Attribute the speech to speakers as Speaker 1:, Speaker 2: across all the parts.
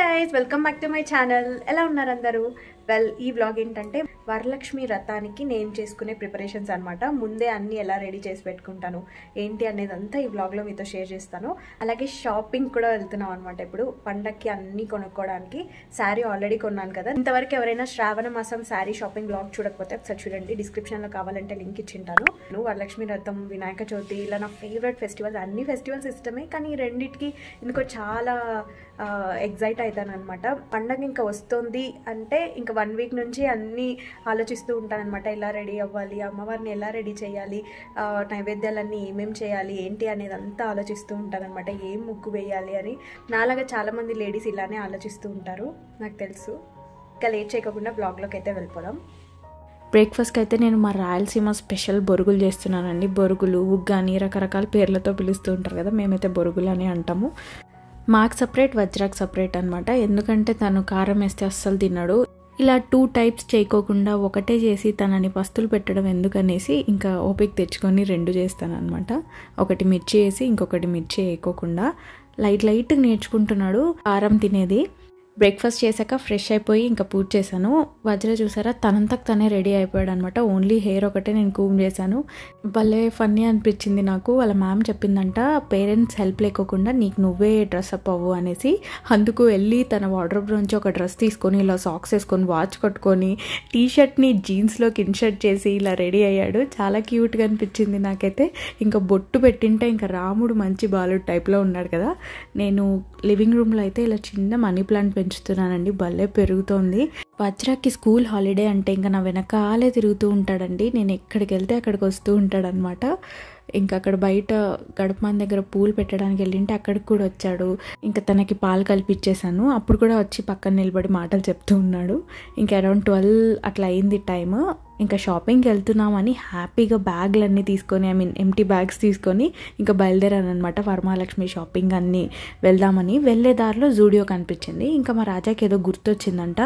Speaker 1: guys welcome back to my channel ఎలా ఉన్నారు అందరూ వెల్ ఈ వ్లాగ్ ఏంటంటే వరలక్ష్మి రథానికి నేను చేసుకునే ప్రిపరేషన్స్ అనమాట ముందే అన్నీ ఎలా రెడీ చేసి పెట్టుకుంటాను ఏంటి అనేది అంతా ఈ వ్లాగ్లో మీతో షేర్ చేస్తాను అలాగే షాపింగ్ కూడా వెళ్తున్నాం అనమాట ఇప్పుడు పండక్కి అన్నీ కొనుక్కోవడానికి శారీ ఆల్రెడీ కొన్నాను కదా ఇంతవరకు ఎవరైనా శ్రావణ మాసం శారీ షాపింగ్ బ్లాగ్ చూడకపోతే ఒకసారి చూడండి డిస్క్రిప్షన్లో కావాలంటే లింక్ ఇచ్చింటాను నేను వరలక్ష్మి రథం వినాయక చవితి ఇలా నా ఫేవరెట్ ఫెస్టివల్స్ అన్ని ఫెస్టివల్స్ ఇష్టమే కానీ రెండింటికి ఇందుకో చాలా ఎగ్జైట్ అవుతాను అనమాట పండగ ఇంకా వస్తుంది అంటే ఇంకా వన్ వీక్ నుంచి అన్నీ ఆలోచిస్తూ అనమాట ఎలా రెడీ అవ్వాలి అమ్మవారిని ఎలా రెడీ చేయాలి నైవేద్యాలన్నీ ఏమేమి చేయాలి ఏంటి అనేది అంతా ఆలోచిస్తూ అనమాట ఏం ముగ్గు వేయాలి అని నాలాగా చాలామంది లేడీస్ ఇలానే ఆలోచిస్తూ ఉంటారు నాకు తెలుసు ఇంకా లేట్ చేయకుండా బ్లాగ్లోకి అయితే వెళ్ళిపోదాం బ్రేక్ఫాస్ట్కి అయితే నేను మా రాయలసీమ స్పెషల్ బొరుగులు చేస్తున్నానండి బొరుగులు ఉగ్గాని రకరకాల పేర్లతో పిలుస్తూ ఉంటారు కదా మేమైతే బొరుగులు అని అంటాము మాకు సపరేట్ వజ్రాకు సపరేట్ అనమాట ఎందుకంటే తను కారం వేస్తే అస్సలు తిన్నాడు ఇలా టూ టైప్స్ చేయకోకుండా ఒకటే చేసి తనని పస్తులు పెట్టడం ఎందుకనేసి ఇంకా ఓపిక తెచ్చుకొని రెండు చేస్తానమాట ఒకటి మిర్చి వేసి ఇంకొకటి మిర్చి వేయకోకుండా లైట్ లైట్గా నేర్చుకుంటున్నాడు కారం తినేది బ్రేక్ఫాస్ట్ చేశాక ఫ్రెష్ అయిపోయి ఇంకా పూజ చేశాను వజ్ర చూసారా తనంతకు తనే రెడీ అయిపోయాడు అనమాట ఓన్లీ హెయిర్ ఒకటే నేను కూమ్ చేశాను భలే ఫన్నీ అనిపించింది నాకు వాళ్ళ మ్యామ్ చెప్పిందంట పేరెంట్స్ హెల్ప్ లేకోకుండా నీకు నువ్వే డ్రెస్ అప్ అవ్వు అనేసి అందుకు వెళ్ళి తన వాడ్రోబ్ నుంచి ఒక డ్రెస్ తీసుకొని ఇలా సాక్స్ వేసుకొని వాచ్ కట్టుకొని టీ షర్ట్ని జీన్స్లోకి ఇన్షర్ట్ చేసి ఇలా రెడీ అయ్యాడు చాలా క్యూట్గా అనిపించింది నాకైతే ఇంకా బొట్టు పెట్టింటే ఇంకా రాముడు మంచి బాలుడు టైప్లో ఉన్నాడు కదా నేను లివింగ్ రూమ్లో అయితే ఇలా చిన్న మనీ ప్లాంట్ పెంచు పెంచుతున్నానండి భలే పెరుగుతోంది వజ్రాకి స్కూల్ హాలిడే అంటే ఇంకా నా వెనకాలే తిరుగుతూ ఉంటాడండి నేను ఎక్కడికి వెళ్తే అక్కడికి వస్తూ ఉంటాడనమాట ఇంకా అక్కడ బయట గడపమాన్ దగ్గర పూలు పెట్టడానికి వెళ్ళింటే అక్కడికి కూడా వచ్చాడు ఇంకా తనకి పాలు కల్పించేశాను అప్పుడు కూడా వచ్చి పక్కన నిలబడి మాటలు చెప్తూ ఉన్నాడు ఇంకా అరౌండ్ ట్వెల్వ్ అట్లా అయింది టైమ్ ఇంకా షాపింగ్కి వెళ్తున్నామని హ్యాపీగా బ్యాగ్లన్నీ తీసుకొని ఐ మీన్ ఎంటీ బ్యాగ్స్ తీసుకొని ఇంకా బయలుదేరాను అనమాట వరమహాలక్ష్మి షాపింగ్ అన్నీ వెళ్దామని వెళ్ళే దారిలో జూడియో కనిపించింది ఇంకా మా రాజాకి ఏదో గుర్తొచ్చిందంట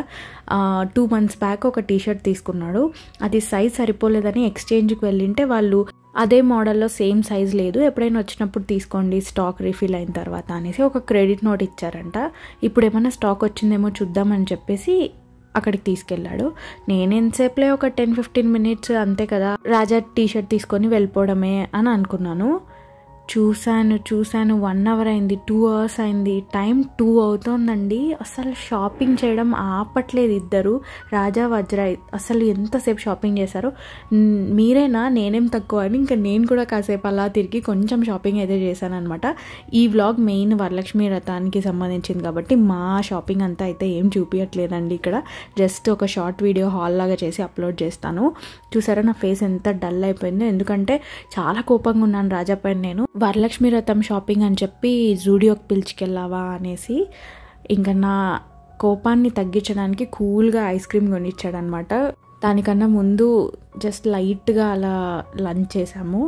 Speaker 1: టూ మంత్స్ బ్యాక్ ఒక టీషర్ట్ తీసుకున్నాడు అది సైజ్ సరిపోలేదని ఎక్స్చేంజ్కి వెళ్ళింటే వాళ్ళు అదే మోడల్లో సేమ్ సైజ్ లేదు ఎప్పుడైనా వచ్చినప్పుడు తీసుకోండి స్టాక్ రీఫిల్ అయిన తర్వాత అనేసి ఒక క్రెడిట్ నోట్ ఇచ్చారంట ఇప్పుడు ఏమైనా స్టాక్ వచ్చిందేమో చూద్దామని చెప్పేసి అక్కడికి తీసుకెళ్ళాడు నేను ఎంతసేపులే ఒక టెన్ ఫిఫ్టీన్ మినిట్స్ అంతే కదా రాజా టీషర్ట్ తీసుకొని వెళ్ళిపోవడమే అని అనుకున్నాను చూశాను చూశాను వన్ అవర్ అయింది టూ అవర్స్ అయింది టైం టూ అవుతోందండి అసలు షాపింగ్ చేయడం ఆపట్లేదు ఇద్దరు రాజా వజ్రాయ్ అసలు ఎంతసేపు షాపింగ్ చేశారు మీరేనా నేనేం తక్కువ అని ఇంకా నేను కూడా కాసేపు అలా తిరిగి కొంచెం షాపింగ్ అయితే చేశాను అనమాట ఈ వ్లాగ్ మెయిన్ వరలక్ష్మి రథానికి సంబంధించింది కాబట్టి మా షాపింగ్ అంతా అయితే ఏం చూపించట్లేదండి ఇక్కడ జస్ట్ ఒక షార్ట్ వీడియో హాల్ లాగా చేసి అప్లోడ్ చేస్తాను చూసారా నా ఫేస్ ఎంత డల్ అయిపోయిందో ఎందుకంటే చాలా కోపంగా ఉన్నాను రాజా పైన నేను వరలక్ష్మి రథం షాపింగ్ అని చెప్పి జూడియోకి పిలుచుకెళ్ళావా అనేసి ఇంకా నా కోపాన్ని తగ్గించడానికి కూల్గా ఐస్ క్రీమ్ అనమాట దానికన్నా ముందు జస్ట్ లైట్గా అలా లంచ్ చేసాము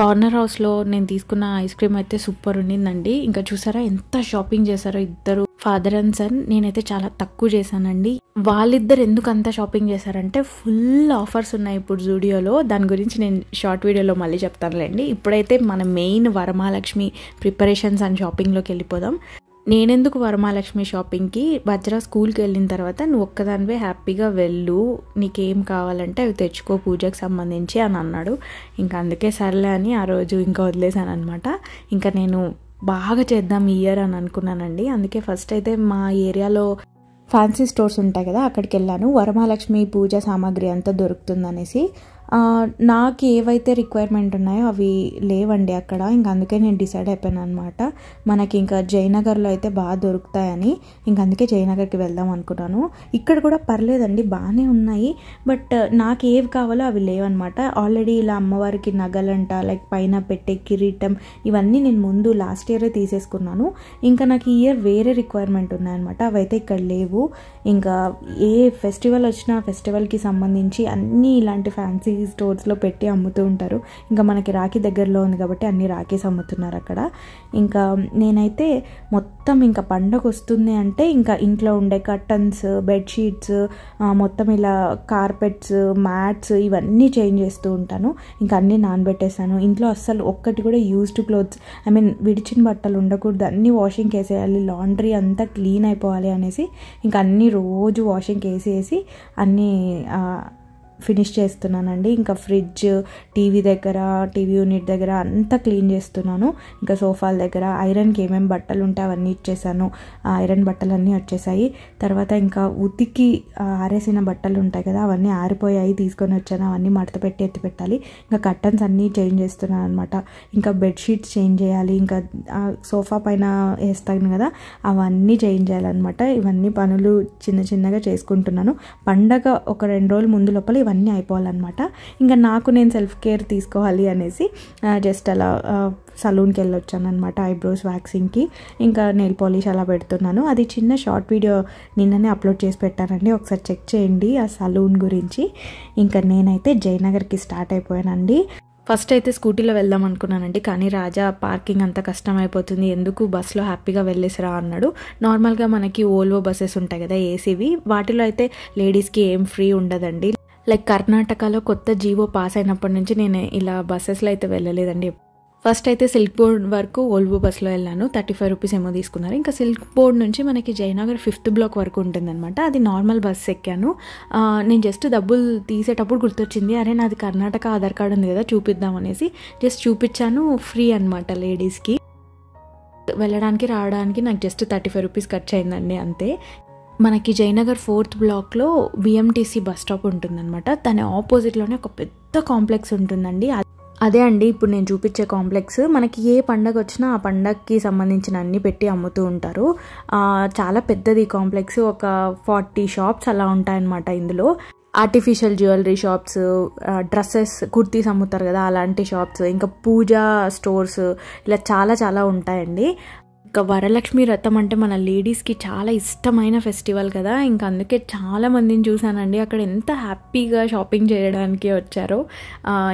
Speaker 1: కార్నర్ హౌస్లో నేను తీసుకున్న ఐస్ క్రీమ్ అయితే సూపర్ ఉండిందండి ఇంకా చూసారా ఎంత షాపింగ్ చేశారో ఇద్దరు ఫాదర్ అండ్ సన్ నేనైతే చాలా తక్కువ చేశానండి వాళ్ళిద్దరు ఎందుకు షాపింగ్ చేశారంటే ఫుల్ ఆఫర్స్ ఉన్నాయి ఇప్పుడు జూడియోలో దాని గురించి నేను షార్ట్ వీడియోలో మళ్ళీ చెప్తానులేండి ఇప్పుడైతే మన మెయిన్ వరమహాలక్ష్మి ప్రిపరేషన్స్ అండ్ షాపింగ్లోకి వెళ్ళిపోదాం నేనెందుకు వరమహాలక్ష్మి షాపింగ్కి వజ్ర స్కూల్కి వెళ్ళిన తర్వాత నువ్వు ఒక్కదానివే హ్యాపీగా వెళ్ళు నీకేం కావాలంటే అవి తెచ్చుకో పూజకు సంబంధించి అని అన్నాడు ఇంకా అందుకే సర్లే అని ఆ రోజు ఇంకా వదిలేశాను అనమాట ఇంకా నేను బాగా చేద్దాం ఈ ఇయర్ అని అనుకున్నానండి అందుకే ఫస్ట్ అయితే మా ఏరియాలో ఫ్యాన్సీ స్టోర్స్ ఉంటాయి కదా అక్కడికి వెళ్ళాను వరమహాలక్ష్మి పూజ సామాగ్రి అంతా దొరుకుతుందనేసి నాకు ఏవైతే రిక్వైర్మెంట్ ఉన్నాయో అవి లేవండి అక్కడ ఇంక అందుకే నేను డిసైడ్ అయిపోయాను అనమాట మనకి ఇంకా జయనగర్లో అయితే బాగా దొరుకుతాయని ఇంక అందుకే జయనగర్కి వెళ్దాం అనుకున్నాను ఇక్కడ కూడా పర్లేదండి బాగానే ఉన్నాయి బట్ నాకు ఏవి కావాలో అవి లేవన్నమాట ఆల్రెడీ ఇలా అమ్మవారికి నగలంట లైక్ పైన పెట్టే కిరీటం ఇవన్నీ నేను ముందు లాస్ట్ ఇయరే తీసేసుకున్నాను ఇంకా నాకు ఈ ఇయర్ వేరే రిక్వైర్మెంట్ ఉన్నాయన్నమాట అవైతే ఇక్కడ లేవు ఇంకా ఏ ఫెస్టివల్ వచ్చినా ఫెస్టివల్కి సంబంధించి అన్నీ ఇలాంటి ఫ్యాన్సీ స్టోర్స్లో పెట్టి అమ్ముతూ ఉంటారు ఇంకా మనకి రాఖీ దగ్గరలో ఉంది కాబట్టి అన్ని రాఖీస్ అమ్ముతున్నారు అక్కడ ఇంకా నేనైతే మొత్తం ఇంకా పండగ వస్తుంది అంటే ఇంకా ఇంట్లో ఉండే కర్టన్స్ బెడ్షీట్స్ మొత్తం ఇలా కార్పెట్స్ మ్యాట్స్ ఇవన్నీ చేంజ్ చేస్తూ ఉంటాను ఇంకా అన్నీ నానబెట్టేస్తాను ఇంట్లో అస్సలు ఒక్కటి కూడా యూజ్డ్ క్లోత్స్ ఐ మీన్ విడిచిన బట్టలు ఉండకూడదు అన్నీ వాషింగ్కి వేసేయాలి లాండ్రీ అంతా క్లీన్ అయిపోవాలి అనేసి ఇంకా అన్నీ రోజు వాషింగ్కి వేసేసి అన్నీ ఫినిష్ చేస్తున్నానండి ఇంకా ఫ్రిడ్జ్ టీవీ దగ్గర టీవీ యూనిట్ దగ్గర అంతా క్లీన్ చేస్తున్నాను ఇంకా సోఫాల దగ్గర ఐరన్కి ఏమేమి బట్టలు ఉంటే అవన్నీ ఇచ్చేసాను ఐరన్ బట్టలు అన్నీ వచ్చేసాయి తర్వాత ఇంకా ఉతికి ఆరేసిన బట్టలు ఉంటాయి కదా అవన్నీ ఆరిపోయాయి తీసుకొని వచ్చాను అవన్నీ మడత పెట్టి ఎత్తి పెట్టాలి ఇంకా కర్టన్స్ అన్నీ చేంజ్ చేస్తున్నాను అనమాట ఇంకా బెడ్షీట్స్ చేంజ్ చేయాలి ఇంకా సోఫా పైన వేస్తాను కదా అవన్నీ చేంజ్ చేయాలన్నమాట ఇవన్నీ పనులు చిన్న చిన్నగా చేసుకుంటున్నాను పండగ ఒక రెండు రోజులు ముందు లోపల ఇవన్నీ ఇవన్నీ అయిపోవాలన్నమాట ఇంకా నాకు నేను సెల్ఫ్ కేర్ తీసుకోవాలి అనేసి జస్ట్ అలా సలూన్కి వెళ్ళొచ్చాను అనమాట ఐబ్రోస్ వ్యాక్సింగ్కి ఇంకా నెయిల్ పాలిష్ అలా పెడుతున్నాను అది చిన్న షార్ట్ వీడియో నిన్ననే అప్లోడ్ చేసి పెట్టానండి ఒకసారి చెక్ చేయండి ఆ సలూన్ గురించి ఇంకా నేనైతే జయనగర్కి స్టార్ట్ అయిపోయానండి ఫస్ట్ అయితే స్కూటీలో వెళ్దాం అనుకున్నానండి కానీ రాజా పార్కింగ్ అంత కష్టం అయిపోతుంది ఎందుకు బస్సులో హ్యాపీగా వెళ్ళేసిరా అన్నాడు నార్మల్గా మనకి ఓల్వో బస్సెస్ ఉంటాయి కదా ఏసీవి వాటిలో అయితే లేడీస్కి ఏం ఫ్రీ ఉండదండి లైక్ కర్ణాటకలో కొత్త జీవో పాస్ అయినప్పటి నుంచి నేను ఇలా బస్సెస్లో అయితే వెళ్ళలేదండి ఫస్ట్ అయితే సిల్క్ బోర్డ్ వరకు ఓల్వో బస్లో వెళ్ళాను థర్టీ ఫైవ్ రూపీస్ ఏమో తీసుకున్నారు ఇంకా సిల్క్ బోర్డ్ నుంచి మనకి జయనగర్ ఫిఫ్త్ బ్లాక్ వరకు ఉంటుందన్నమాట అది నార్మల్ బస్ ఎక్కాను నేను జస్ట్ డబ్బులు తీసేటప్పుడు గుర్తొచ్చింది అరే నాది కర్ణాటక ఆధార్ కార్డు ఉంది కదా అనేసి జస్ట్ చూపించాను ఫ్రీ అనమాట లేడీస్కి వెళ్ళడానికి రావడానికి నాకు జస్ట్ థర్టీ ఫైవ్ రూపీస్ ఖర్చు అయిందండి అంతే మనకి జయనగర్ ఫోర్త్ బ్లాక్లో బిఎంటీసీ బస్ స్టాప్ ఉంటుందన్నమాట తన ఆపోజిట్లోనే ఒక పెద్ద కాంప్లెక్స్ ఉంటుందండి అదే అండి ఇప్పుడు నేను చూపించే కాంప్లెక్స్ మనకి ఏ పండగ వచ్చినా ఆ పండగకి సంబంధించిన అన్ని పెట్టి అమ్ముతూ ఉంటారు చాలా పెద్దది కాంప్లెక్స్ ఒక ఫార్టీ షాప్స్ అలా ఉంటాయన్నమాట ఇందులో artificial jewellery shops dresses kurtis అమ్ముతారు కదా అలాంటి షాప్స్ ఇంకా పూజా స్టోర్స్ ఇలా చాలా చాలా ఉంటాయండి ఇంకా వరలక్ష్మి రథం అంటే మన లేడీస్కి చాలా ఇష్టమైన ఫెస్టివల్ కదా ఇంకా అందుకే చాలా మందిని చూశానండి అక్కడ ఎంత హ్యాపీగా షాపింగ్ చేయడానికి వచ్చారో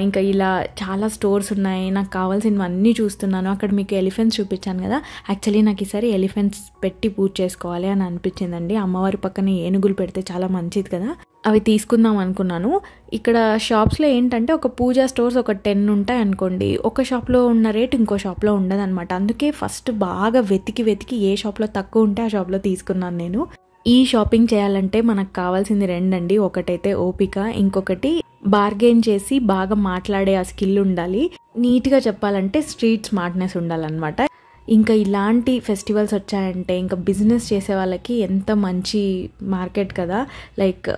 Speaker 1: ఇంకా ఇలా చాలా స్టోర్స్ ఉన్నాయి నాకు కావాల్సినవన్నీ చూస్తున్నాను అక్కడ మీకు ఎలిఫెంట్స్ చూపించాను కదా యాక్చువల్లీ నాకు ఈసారి ఎలిఫెంట్స్ పెట్టి పూజ చేసుకోవాలి అని అనిపించిందండి అమ్మవారి పక్కన ఏనుగులు పెడితే చాలా మంచిది కదా అవి తీసుకుందాం అనుకున్నాను ఇక్కడ షాప్స్లో ఏంటంటే ఒక పూజా స్టోర్స్ ఒక టెన్ ఉంటాయి అనుకోండి ఒక షాప్లో ఉన్న రేట్ ఇంకో షాప్లో ఉండదన్నమాట అందుకే ఫస్ట్ బాగా వెతికి వెతికి ఏ షాప్లో తక్కువ ఉంటే ఆ షాప్లో తీసుకున్నాను నేను ఈ షాపింగ్ చేయాలంటే మనకు కావాల్సింది రెండండి ఒకటైతే ఓపిక ఇంకొకటి బార్గెన్ చేసి బాగా మాట్లాడే ఆ స్కిల్ ఉండాలి నీట్గా చెప్పాలంటే స్ట్రీట్ స్మార్ట్నెస్ ఉండాలన్నమాట ఇంకా ఇలాంటి ఫెస్టివల్స్ వచ్చాయంటే ఇంకా బిజినెస్ చేసే వాళ్ళకి ఎంత మంచి మార్కెట్ కదా లైక్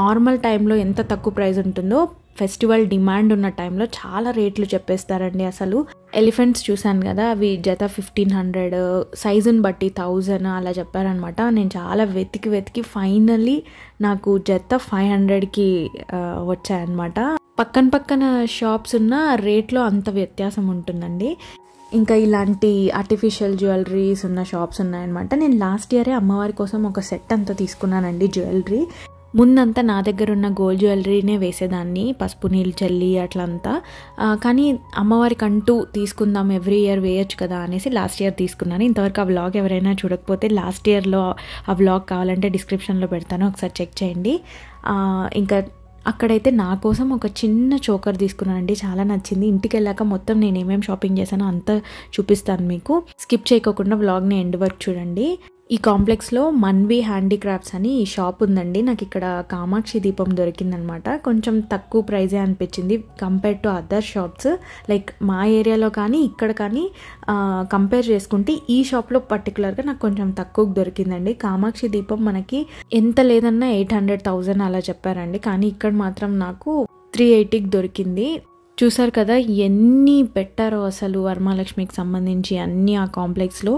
Speaker 1: నార్మల్ టైంలో ఎంత తక్కువ ప్రైస్ ఉంటుందో ఫెస్టివల్ డిమాండ్ ఉన్న టైంలో చాలా రేట్లు చెప్పేస్తారండి అసలు ఎలిఫెంట్స్ చూశాను కదా అవి జత ఫిఫ్టీన్ హండ్రెడ్ సైజుని బట్టి థౌజండ్ అలా చెప్పారనమాట నేను చాలా వెతికి వెతికి ఫైనల్లీ నాకు జత ఫైవ్ హండ్రెడ్కి వచ్చాయన్నమాట పక్కన పక్కన షాప్స్ ఉన్న రేట్లో అంత వ్యత్యాసం ఉంటుందండి ఇంకా ఇలాంటి ఆర్టిఫిషియల్ జ్యువెలరీస్ ఉన్న షాప్స్ ఉన్నాయన్నమాట నేను లాస్ట్ ఇయరే అమ్మవారి కోసం ఒక సెట్ అంతా తీసుకున్నానండి జ్యువెలరీ ముందంతా నా దగ్గర ఉన్న గోల్డ్ జ్యువెలరీనే వేసేదాన్ని పసుపు నీళ్ళు చల్లి అట్లంతా కానీ అమ్మవారికి అంటూ తీసుకుందాం ఎవ్రీ ఇయర్ వేయచ్చు కదా అనేసి లాస్ట్ ఇయర్ తీసుకున్నాను ఇంతవరకు ఆ వ్లాగ్ ఎవరైనా చూడకపోతే లాస్ట్ ఇయర్లో ఆ వ్లాగ్ కావాలంటే డిస్క్రిప్షన్లో పెడతాను ఒకసారి చెక్ చేయండి ఇంకా అక్కడైతే నా కోసం ఒక చిన్న చోకర్ తీసుకున్నానండి చాలా నచ్చింది ఇంటికి వెళ్ళాక మొత్తం నేను ఏమేమి షాపింగ్ చేశానో అంతా చూపిస్తాను మీకు స్కిప్ చేయకుండా వ్లాగ్ని ఎండ్ వరకు చూడండి ఈ కాంప్లెక్స్లో మన్వి హ్యాండీక్రాఫ్ట్స్ అని ఈ షాప్ ఉందండి నాకు ఇక్కడ కామాక్షి దీపం దొరికిందనమాట కొంచెం తక్కువ ప్రైజే అనిపించింది compare to other shops like మా ఏరియాలో కానీ ఇక్కడ కానీ కంపేర్ చేసుకుంటే ఈ షాప్లో పర్టికులర్గా నాకు కొంచెం తక్కువ దొరికిందండి కామాక్షి దీపం మనకి ఎంత లేదన్నా ఎయిట్ హండ్రెడ్ థౌజండ్ అలా చెప్పారండి కానీ ఇక్కడ మాత్రం నాకు త్రీ ఎయిటీకి దొరికింది చూసారు కదా ఎన్ని పెట్టారో అసలు వర్మాలక్ష్మికి సంబంధించి అన్నీ ఆ కాంప్లెక్స్లో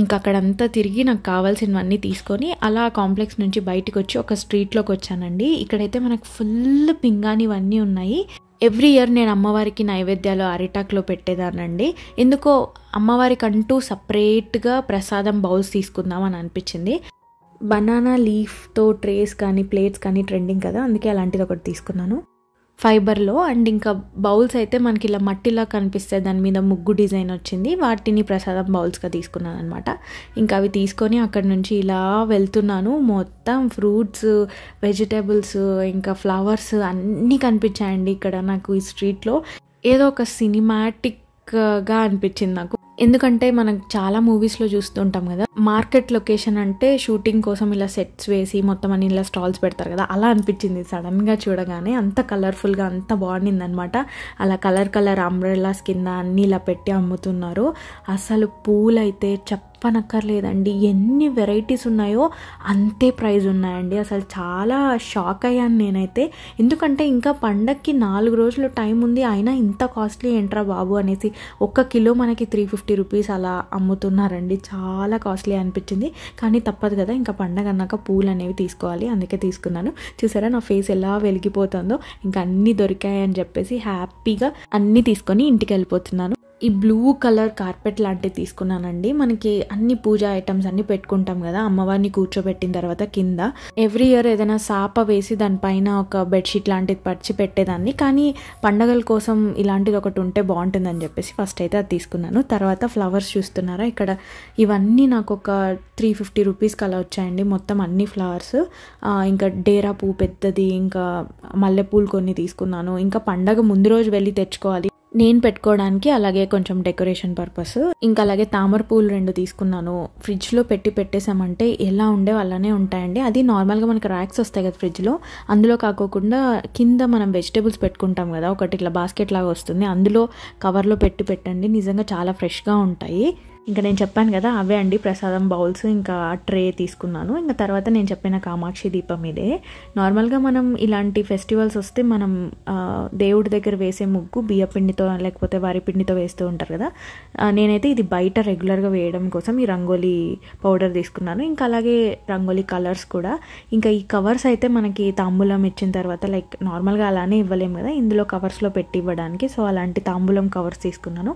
Speaker 1: ఇంకా అక్కడంతా తిరిగి నాకు కావాల్సినవన్నీ తీసుకొని అలా కాంప్లెక్స్ నుంచి బయటకు వచ్చి ఒక స్ట్రీట్లోకి వచ్చానండి ఇక్కడైతే మనకు ఫుల్ ఇవన్నీ ఉన్నాయి ఎవ్రీ ఇయర్ నేను అమ్మవారికి నైవేద్యాలు అరిటాక్లో పెట్టేదానండి ఎందుకో అమ్మవారికి అంటూ సపరేట్గా ప్రసాదం బౌల్స్ తీసుకుందాం అని అనిపించింది బనానా లీఫ్తో ట్రేస్ కానీ ప్లేట్స్ కానీ ట్రెండింగ్ కదా అందుకే అలాంటిది ఒకటి తీసుకున్నాను ఫైబర్లో అండ్ ఇంకా బౌల్స్ అయితే మనకి ఇలా మట్టిలా కనిపిస్తాయి దాని మీద ముగ్గు డిజైన్ వచ్చింది వాటిని ప్రసాదం బౌల్స్గా తీసుకున్నాను అనమాట ఇంకా అవి తీసుకొని అక్కడ నుంచి ఇలా వెళ్తున్నాను మొత్తం ఫ్రూట్స్ వెజిటేబుల్స్ ఇంకా ఫ్లవర్స్ అన్నీ కనిపించాయండి ఇక్కడ నాకు ఈ స్ట్రీట్లో ఏదో ఒక సినిమాటిక్గా అనిపించింది నాకు ఎందుకంటే మనం చాలా మూవీస్లో చూస్తుంటాం కదా మార్కెట్ లొకేషన్ అంటే షూటింగ్ కోసం ఇలా సెట్స్ వేసి మొత్తం అని ఇలా స్టాల్స్ పెడతారు కదా అలా అనిపించింది సడన్గా చూడగానే అంత కలర్ఫుల్గా అంత బాగుండింది అనమాట అలా కలర్ కలర్ అంబ్రెల్లాస్ కింద అన్ని ఇలా పెట్టి అమ్ముతున్నారు అసలు పూలైతే చప్ప చెప్పనక్కర్లేదండి ఎన్ని వెరైటీస్ ఉన్నాయో అంతే ప్రైజ్ ఉన్నాయండి అసలు చాలా షాక్ అయ్యాను నేనైతే ఎందుకంటే ఇంకా పండక్కి నాలుగు రోజులు టైం ఉంది అయినా ఇంత కాస్ట్లీ ఏంట్రా బాబు అనేసి ఒక్క కిలో మనకి త్రీ ఫిఫ్టీ రూపీస్ అలా అమ్ముతున్నారండి చాలా కాస్ట్లీ అనిపించింది కానీ తప్పదు కదా ఇంకా పండగ అన్నాక పూలు అనేవి తీసుకోవాలి అందుకే తీసుకున్నాను చూసారా నా ఫేస్ ఎలా వెలిగిపోతుందో ఇంకా అన్నీ దొరికాయని చెప్పేసి హ్యాపీగా అన్నీ తీసుకొని ఇంటికి వెళ్ళిపోతున్నాను ఈ బ్లూ కలర్ కార్పెట్ లాంటివి తీసుకున్నానండి మనకి అన్ని పూజా ఐటమ్స్ అన్ని పెట్టుకుంటాం కదా అమ్మవారిని కూర్చోబెట్టిన తర్వాత కింద ఎవ్రీ ఇయర్ ఏదైనా సాప వేసి దానిపైన ఒక బెడ్షీట్ లాంటిది పరిచి పెట్టేదాన్ని కానీ పండగల కోసం ఇలాంటిది ఒకటి ఉంటే బాగుంటుందని చెప్పేసి ఫస్ట్ అయితే అది తీసుకున్నాను తర్వాత ఫ్లవర్స్ చూస్తున్నారా ఇక్కడ ఇవన్నీ నాకు ఒక త్రీ ఫిఫ్టీ రూపీస్కి అలా వచ్చాయండి మొత్తం అన్ని ఫ్లవర్స్ ఇంకా డేరా పువ్వు పెద్దది ఇంకా మల్లెపూలు కొన్ని తీసుకున్నాను ఇంకా పండగ ముందు రోజు వెళ్ళి తెచ్చుకోవాలి నేను పెట్టుకోవడానికి అలాగే కొంచెం డెకరేషన్ పర్పస్ ఇంకా అలాగే తామర పూలు రెండు తీసుకున్నాను ఫ్రిడ్జ్లో పెట్టి పెట్టేసామంటే ఎలా ఉండేవి అలానే ఉంటాయండి అది నార్మల్గా మనకి ర్యాక్స్ వస్తాయి కదా ఫ్రిడ్జ్లో అందులో కాకోకుండా కింద మనం వెజిటేబుల్స్ పెట్టుకుంటాం కదా ఒకటి ఇట్లా బాస్కెట్ లాగా వస్తుంది అందులో కవర్లో పెట్టి పెట్టండి నిజంగా చాలా ఫ్రెష్గా ఉంటాయి ఇంకా నేను చెప్పాను కదా అవే అండి ప్రసాదం బౌల్స్ ఇంకా ట్రే తీసుకున్నాను ఇంకా తర్వాత నేను చెప్పిన కామాక్షి దీపం ఇదే నార్మల్గా మనం ఇలాంటి ఫెస్టివల్స్ వస్తే మనం దేవుడి దగ్గర వేసే ముగ్గు బియ్యపిండితో లేకపోతే వరి పిండితో వేస్తూ ఉంటారు కదా నేనైతే ఇది బయట రెగ్యులర్గా వేయడం కోసం ఈ రంగోలీ పౌడర్ తీసుకున్నాను ఇంకా అలాగే రంగోలీ కలర్స్ కూడా ఇంకా ఈ కవర్స్ అయితే మనకి తాంబూలం ఇచ్చిన తర్వాత లైక్ నార్మల్గా అలానే ఇవ్వలేము కదా ఇందులో కవర్స్లో పెట్టి ఇవ్వడానికి సో అలాంటి తాంబూలం కవర్స్ తీసుకున్నాను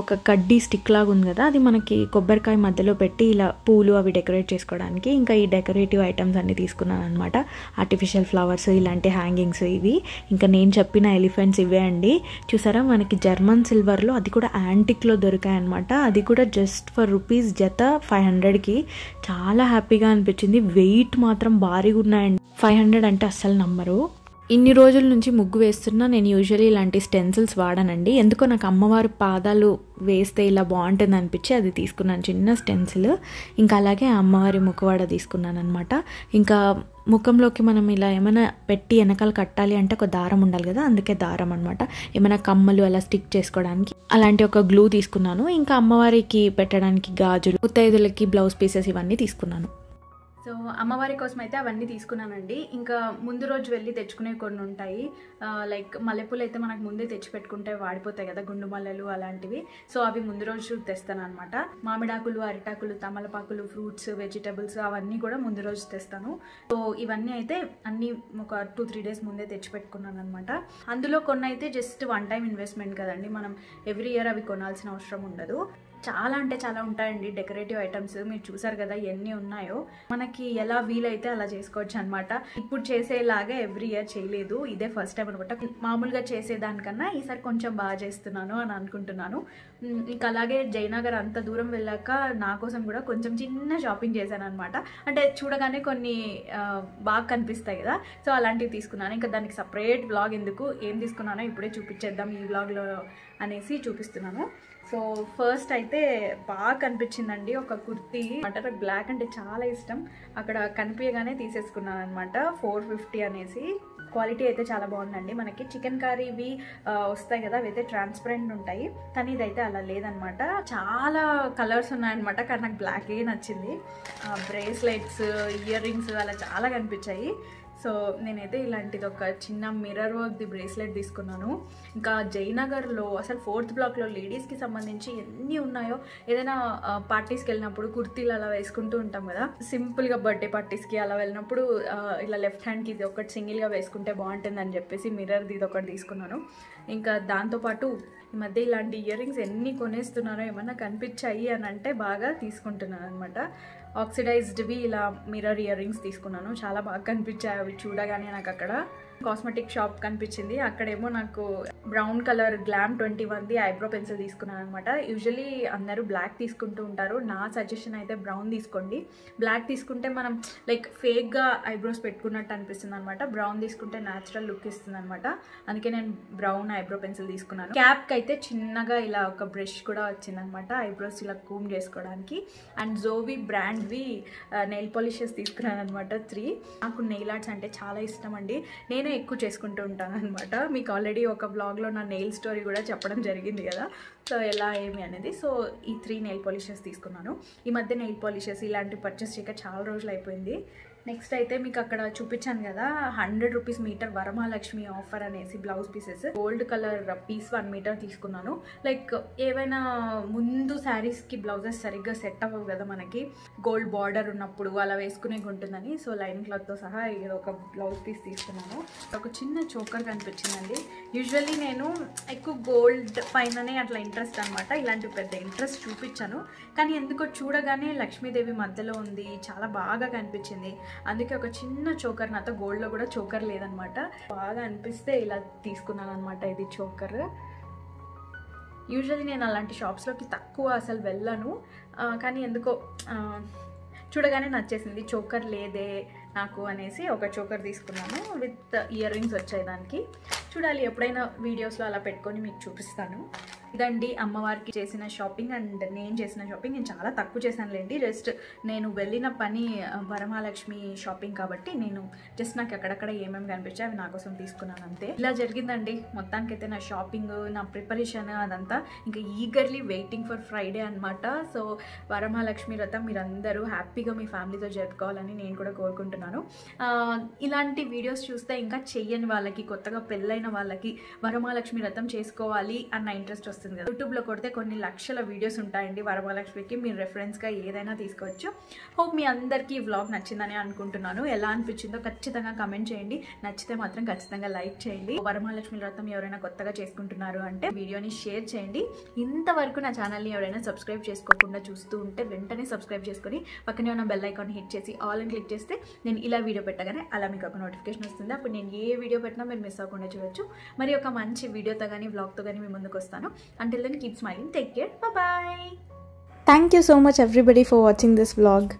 Speaker 1: ఒక కడ్డీ స్టిక్ లాగా ఉంది కదా అది మనకి కొబ్బరికాయ మధ్యలో పెట్టి ఇలా పూలు అవి డెకరేట్ చేసుకోవడానికి ఇంకా ఈ డెకరేటివ్ ఐటమ్స్ అన్ని తీసుకున్నాను అనమాట ఆర్టిఫిషియల్ ఫ్లవర్స్ ఇలాంటి హ్యాంగింగ్స్ ఇవి ఇంకా నేను చెప్పిన ఎలిఫెంట్స్ ఇవే అండి చూసారా మనకి జర్మన్ సిల్వర్లో అది కూడా యాంటిక్లో దొరికాయి అనమాట అది కూడా జస్ట్ ఫర్ రూపీస్ జత ఫైవ్ హండ్రెడ్కి చాలా హ్యాపీగా అనిపించింది వెయిట్ మాత్రం భారీగా ఉన్నాయండి ఫైవ్ హండ్రెడ్ అంటే అస్సలు నమ్మరు ఇన్ని రోజుల నుంచి ముగ్గు వేస్తున్నా నేను యూజువలీ ఇలాంటి స్టెన్సిల్స్ వాడనండి ఎందుకో నాకు అమ్మవారి పాదాలు వేస్తే ఇలా బాగుంటుంది అనిపించి అది తీసుకున్నాను చిన్న స్టెన్సిల్ ఇంకా అలాగే అమ్మవారి ముఖవాడ తీసుకున్నాను అనమాట ఇంకా ముఖంలోకి మనం ఇలా ఏమైనా పెట్టి వెనకాల కట్టాలి అంటే ఒక దారం ఉండాలి కదా అందుకే దారం అనమాట ఏమైనా కమ్మలు అలా స్టిక్ చేసుకోవడానికి అలాంటి ఒక గ్లూ తీసుకున్నాను ఇంకా అమ్మవారికి పెట్టడానికి గాజులు ముత్తైదులకి బ్లౌజ్ పీసెస్ ఇవన్నీ తీసుకున్నాను సో అమ్మవారి కోసం అయితే అవన్నీ తీసుకున్నానండి ఇంకా ముందు రోజు వెళ్ళి తెచ్చుకునే కొన్ని ఉంటాయి లైక్ మల్లెపూలు అయితే మనకు ముందే తెచ్చి పెట్టుకుంటే వాడిపోతాయి కదా గుండు మల్లెలు అలాంటివి సో అవి ముందు రోజు తెస్తాను అనమాట మామిడాకులు అరిటాకులు తమలపాకులు ఫ్రూట్స్ వెజిటబుల్స్ అవన్నీ కూడా ముందు రోజు తెస్తాను సో ఇవన్నీ అయితే అన్నీ ఒక టూ త్రీ డేస్ ముందే తెచ్చి పెట్టుకున్నాను అనమాట అందులో కొన్ని అయితే జస్ట్ వన్ టైం ఇన్వెస్ట్మెంట్ కదండి మనం ఎవ్రీ ఇయర్ అవి కొనాల్సిన అవసరం ఉండదు చాలా అంటే చాలా ఉంటాయండి డెకరేటివ్ ఐటమ్స్ మీరు చూసారు కదా ఎన్ని ఉన్నాయో మనకి ఎలా వీలైతే అలా చేసుకోవచ్చు అనమాట ఇప్పుడు చేసేలాగా ఎవ్రీ ఇయర్ చేయలేదు ఇదే ఫస్ట్ టైం అనమాట మామూలుగా చేసేదానికన్నా ఈసారి కొంచెం బాగా చేస్తున్నాను అని అనుకుంటున్నాను ఇంకా అలాగే జయనగర్ అంత దూరం వెళ్ళాక నా కోసం కూడా కొంచెం చిన్న షాపింగ్ చేశాను అనమాట అంటే చూడగానే కొన్ని బాగా కనిపిస్తాయి కదా సో అలాంటివి తీసుకున్నాను ఇంకా దానికి సపరేట్ బ్లాగ్ ఎందుకు ఏం తీసుకున్నానో ఇప్పుడే చూపించేద్దాం ఈ బ్లాగ్లో అనేసి చూపిస్తున్నాను సో ఫస్ట్ అయితే బాగా కనిపించిందండి ఒక కుర్తీ అంటే నాకు బ్లాక్ అంటే చాలా ఇష్టం అక్కడ కనిపించగానే తీసేసుకున్నాను అనమాట ఫోర్ ఫిఫ్టీ అనేసి క్వాలిటీ అయితే చాలా బాగుందండి మనకి చికెన్ కర్రీ ఇవి వస్తాయి కదా అయితే ట్రాన్స్పరెంట్ ఉంటాయి కానీ ఇదైతే అలా లేదనమాట చాలా కలర్స్ ఉన్నాయన్నమాట కానీ నాకు బ్లాకే నచ్చింది బ్రేస్లెట్స్ ఇయర్ రింగ్స్ అలా చాలా కనిపించాయి సో నేనైతే ఇలాంటిది ఒక చిన్న మిర్రర్ వర్క్ది బ్రేస్లెట్ తీసుకున్నాను ఇంకా జయనగర్లో అసలు ఫోర్త్ బ్లాక్లో లేడీస్కి సంబంధించి ఎన్ని ఉన్నాయో ఏదైనా పార్టీస్కి వెళ్ళినప్పుడు కుర్తీలు అలా వేసుకుంటూ ఉంటాం కదా సింపుల్గా బర్త్డే పార్టీస్కి అలా వెళ్ళినప్పుడు ఇలా లెఫ్ట్ హ్యాండ్కి ఇది ఒకటి సింగిల్గా వేసుకుంటే బాగుంటుందని చెప్పేసి మిర్రర్ది ఇది ఒకటి తీసుకున్నాను ఇంకా దాంతోపాటు ఈ మధ్య ఇలాంటి ఇయర్ రింగ్స్ ఎన్ని కొనేస్తున్నారో ఏమన్నా కనిపించాయి అని అంటే బాగా తీసుకుంటున్నాను అనమాట ఆక్సిడైజ్డ్వి ఇలా మిర్రర్ ఇయర్ రింగ్స్ తీసుకున్నాను చాలా బాగా కనిపించాయి అవి చూడగానే నాకు అక్కడ కాస్మెటిక్ షాప్ కనిపించింది అక్కడేమో నాకు బ్రౌన్ కలర్ గ్లామ్ ట్వంటీ వన్ది ఐబ్రో పెన్సిల్ తీసుకున్నాను అనమాట యూజువలీ అందరూ బ్లాక్ తీసుకుంటూ ఉంటారు నా సజెషన్ అయితే బ్రౌన్ తీసుకోండి బ్లాక్ తీసుకుంటే మనం లైక్ ఫేక్గా ఐబ్రోస్ పెట్టుకున్నట్టు అనిపిస్తుంది అనమాట బ్రౌన్ తీసుకుంటే న్యాచురల్ లుక్ ఇస్తుంది అనమాట అందుకే నేను బ్రౌన్ ఐబ్రో పెన్సిల్ తీసుకున్నాను క్యాప్కి అయితే చిన్నగా ఇలా ఒక బ్రష్ కూడా వచ్చిందనమాట ఐబ్రోస్ ఇలా కూమ్ చేసుకోవడానికి అండ్ జోవి బ్రాండ్వి నెయిల్ పాలిషెస్ తీసుకున్నాను అనమాట త్రీ నాకు నెయిల్ ఆర్ట్స్ అంటే చాలా ఇష్టం అండి నేను నేనే ఎక్కువ చేసుకుంటూ ఉంటాను అనమాట మీకు ఆల్రెడీ ఒక బ్లాగ్లో నా నెయిల్ స్టోరీ కూడా చెప్పడం జరిగింది కదా సో ఎలా ఏమి అనేది సో ఈ త్రీ నెయిల్ పాలిషెస్ తీసుకున్నాను ఈ మధ్య నెయిల్ పాలిషెస్ ఇలాంటివి పర్చేస్ చేయక చాలా రోజులు అయిపోయింది నెక్స్ట్ అయితే మీకు అక్కడ చూపించాను కదా hundred rupees metre Varamahalakshmi offer అనేసి blouse pieces gold colour piece one metre తీసుకున్నాను లైక్ ఏవైనా ముందు శారీస్కి బ్లౌజెస్ సరిగ్గా సెట్ అవ్వవు కదా మనకి గోల్డ్ బార్డర్ ఉన్నప్పుడు అలా వేసుకునే ఉంటుందని సో లైన్ క్లాత్తో సహా ఇక్కడ ఒక బ్లౌజ్ పీస్ తీసుకున్నాను ఒక చిన్న చోకర్ కనిపించిందండి యూజువల్లీ నేను ఎక్కువ గోల్డ్ పైననే అట్లా ఇంట్రెస్ట్ అనమాట ఇలాంటి పెద్ద ఇంట్రెస్ట్ చూపించాను కానీ ఎందుకో చూడగానే లక్ష్మీదేవి మధ్యలో ఉంది చాలా బాగా కనిపించింది అందుకే ఒక చిన్న చోకర్ నాతో గోల్డ్లో కూడా చోకర్ లేదనమాట బాగా అనిపిస్తే ఇలా తీసుకున్నాను అనమాట ఇది చోకర్ యూజువల్లీ నేను అలాంటి షాప్స్లోకి తక్కువ అసలు వెళ్ళను కానీ ఎందుకో చూడగానే నచ్చేసింది చోకర్ లేదే నాకు అనేసి ఒక చోకర్ తీసుకున్నాను విత్ ఇయర్ రింగ్స్ వచ్చాయి దానికి చూడాలి ఎప్పుడైనా వీడియోస్లో అలా పెట్టుకొని మీకు చూపిస్తాను ఇదండి అమ్మవారికి చేసిన షాపింగ్ అండ్ నేను చేసిన షాపింగ్ నేను చాలా తక్కువ చేశానులేండి జస్ట్ నేను వెళ్ళిన పని వరమహాలక్ష్మి షాపింగ్ కాబట్టి నేను జస్ట్ నాకు ఎక్కడెక్కడ ఏమేమి కనిపించాయి అవి నా కోసం తీసుకున్నాను అంతే ఇలా జరిగిందండి మొత్తానికైతే నా షాపింగ్ నా ప్రిపరేషన్ అదంతా ఇంకా ఈగర్లీ వెయిటింగ్ ఫర్ ఫ్రైడే అనమాట సో వరమహాలక్ష్మి వ్రతం మీరందరూ హ్యాపీగా మీ ఫ్యామిలీతో జరుపుకోవాలని నేను కూడా కోరుకుంటున్నాను ఇలాంటి వీడియోస్ చూస్తే ఇంకా చెయ్యని వాళ్ళకి కొత్తగా పెళ్ళై పెళ్ళైన వాళ్ళకి వరమహాలక్ష్మి వ్రతం చేసుకోవాలి అన్న ఇంట్రెస్ట్ వస్తుంది కదా యూట్యూబ్లో కొడితే కొన్ని లక్షల వీడియోస్ ఉంటాయండి వరమహాలక్ష్మికి మీరు రెఫరెన్స్గా ఏదైనా తీసుకోవచ్చు హోప్ మీ అందరికీ ఈ వ్లాగ్ నచ్చిందని అనుకుంటున్నాను ఎలా అనిపించిందో ఖచ్చితంగా కమెంట్ చేయండి నచ్చితే మాత్రం ఖచ్చితంగా లైక్ చేయండి వరమహాలక్ష్మి వ్రతం ఎవరైనా కొత్తగా చేసుకుంటున్నారు అంటే వీడియోని షేర్ చేయండి ఇంతవరకు నా ఛానల్ని ఎవరైనా సబ్స్క్రైబ్ చేసుకోకుండా చూస్తూ ఉంటే వెంటనే సబ్స్క్రైబ్ చేసుకొని పక్కనే ఉన్న బెల్ ఐకాన్ హిట్ చేసి ఆల్ అని క్లిక్ చేస్తే నేను ఇలా వీడియో పెట్టగానే అలా మీకు ఒక నోటిఫికేషన్ వస్తుంది అప్పుడు నేను ఏ వీడియో పెట్టినా మీరు మిస్ అవ్వకుండా చూడండి చూడొచ్చు మరి ఒక మంచి వీడియోతో కానీ బ్లాగ్తో కానీ మీ ముందుకు వస్తాను until then keep smiling take care bye thank you so much everybody for watching this blog